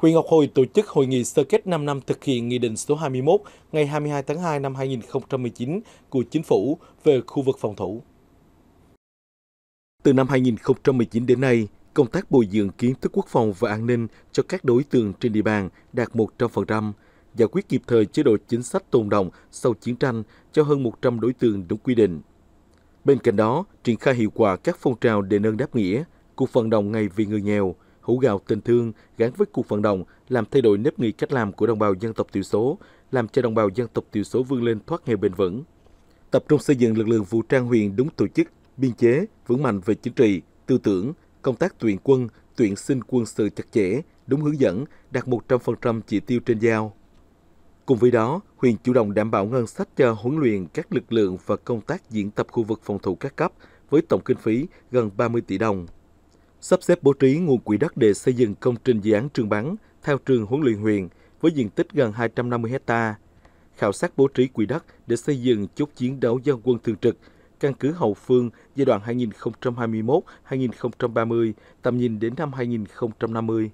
Huyện Ngọc Hồi tổ chức hội nghị sơ kết 5 năm thực hiện Nghị định số 21 ngày 22 tháng 2 năm 2019 của Chính phủ về khu vực phòng thủ. Từ năm 2019 đến nay, công tác bồi dưỡng kiến thức quốc phòng và an ninh cho các đối tượng trên địa bàn đạt 100%, giải quyết kịp thời chế độ chính sách tồn động sau chiến tranh cho hơn 100 đối tượng đúng quy định. Bên cạnh đó, triển khai hiệu quả các phong trào đền ơn đáp nghĩa, cuộc vận động ngày vì người nghèo – hữu gạo tình thương gắn với cuộc vận động làm thay đổi nếp nghĩ cách làm của đồng bào dân tộc thiểu số, làm cho đồng bào dân tộc thiểu số vươn lên thoát nghèo bền vững. Tập trung xây dựng lực lượng vũ trang huyện đúng tổ chức, biên chế, vững mạnh về chính trị, tư tưởng, công tác tuyển quân, tuyển sinh quân sự chặt chẽ, đúng hướng dẫn, đạt 100% chỉ tiêu trên giao. Cùng với đó, huyện chủ động đảm bảo ngân sách cho huấn luyện các lực lượng và công tác diễn tập khu vực phòng thủ các cấp với tổng kinh phí gần 30 tỷ đồng sắp xếp bố trí nguồn quỹ đất để xây dựng công trình dự án trường bắn theo trường huấn luyện huyện với diện tích gần 250 hecta, khảo sát bố trí quỹ đất để xây dựng chốt chiến đấu dân quân thường trực, căn cứ hậu phương giai đoạn 2021-2030, tầm nhìn đến năm 2050.